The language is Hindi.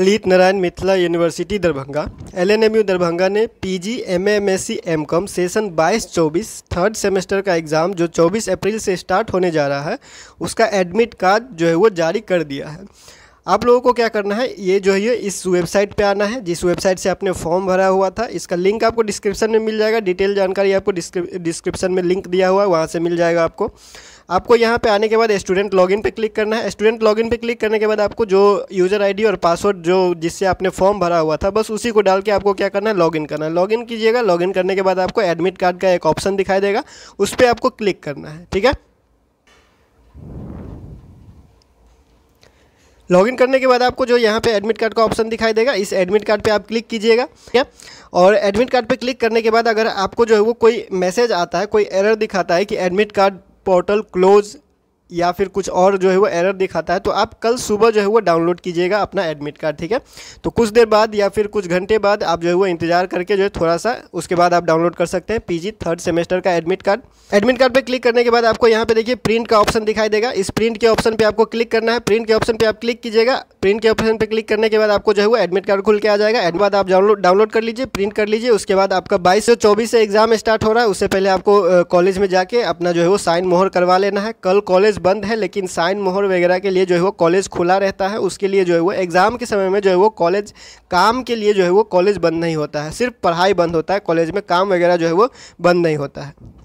Lalit Narayan Mithila University Darbhanga L N M U Darbhanga ने P G M M S C M com session बाईस चौबीस थर्ड सेमेस्टर का एग्ज़ाम जो चौबीस अप्रैल से स्टार्ट होने जा रहा है उसका एडमिट कार्ड जो है वो जारी कर दिया है आप लोगों को क्या करना है ये जो है इस वेबसाइट पे आना है जिस वेबसाइट से आपने फॉर्म भरा हुआ था इसका लिंक आपको डिस्क्रिप्शन में मिल जाएगा डिटेल जानकारी आपको डिस्क्रिप्शन में लिंक दिया हुआ है वहाँ से मिल जाएगा आपको आपको यहाँ पे आने के बाद स्टूडेंट लॉगिन पे क्लिक करना है स्टूडेंट लॉगिन पे क्लिक करने के बाद आपको जो यूज़र आईडी और पासवर्ड जो जिससे आपने फॉर्म भरा हुआ था बस उसी को डाल के आपको क्या करना है लॉगिन करना है लॉगिन कीजिएगा लॉगिन करने के बाद आपको एडमिट कार्ड का एक ऑप्शन दिखाई देगा उस पर आपको क्लिक करना है ठीक है लॉगिन करने के बाद आपको जो यहाँ पे एडमिट कार्ड का ऑप्शन दिखाई देगा इस एडमिट कार्ड पे आप क्लिक कीजिएगा ठीक और एडमिट कार्ड पे क्लिक करने के बाद अगर आपको जो है वो कोई मैसेज आता है कोई एरर दिखाता है कि एडमिट कार्ड portal close या फिर कुछ और जो है वो एरर दिखाता है तो आप कल सुबह जो है वो डाउनलोड कीजिएगा अपना एडमिट कार्ड ठीक है तो कुछ देर बाद या फिर कुछ घंटे बाद आप जो है वो इंतजार करके जो है थोड़ा सा उसके बाद आप डाउनलोड कर सकते हैं पीजी थर्ड सेमेस्टर का एडमिट कार्ड एडमिट कार्ड पर क्लिक करने के बाद आपको यहाँ पे देखिए प्रिंट का ऑप्शन दिखाई देगा इस प्रिंट के ऑप्शन पर आपको क्लिक करना है प्रिंट के ऑप्शन पर आप क्लिक कीजिएगा प्रिंट के ऑप्शन पर क्लिक करने के बाद आपको जो है वो एडमिट कार्ड खुल के आ जाएगा एडमिट बाद आप डाउनलोड डाउनलोड कर लीजिए प्रिंट कर लीजिए उसके बाद आपका बाईस से चौबीस से एग्जाम स्टार्ट हो रहा है उससे पहले आपको कॉलेज में जाके अपना जो है वो साइन मोहर करवा लेना है कल कॉलेज बंद है लेकिन साइन मोहर वगैरह के लिए जो है वो कॉलेज खुला रहता है उसके लिए जो है वो एग्ज़ाम के समय में जो है वो कॉलेज काम के लिए जो है वो कॉलेज बंद नहीं होता है सिर्फ पढ़ाई बंद होता है कॉलेज में काम वगैरह जो है वो बंद नहीं होता है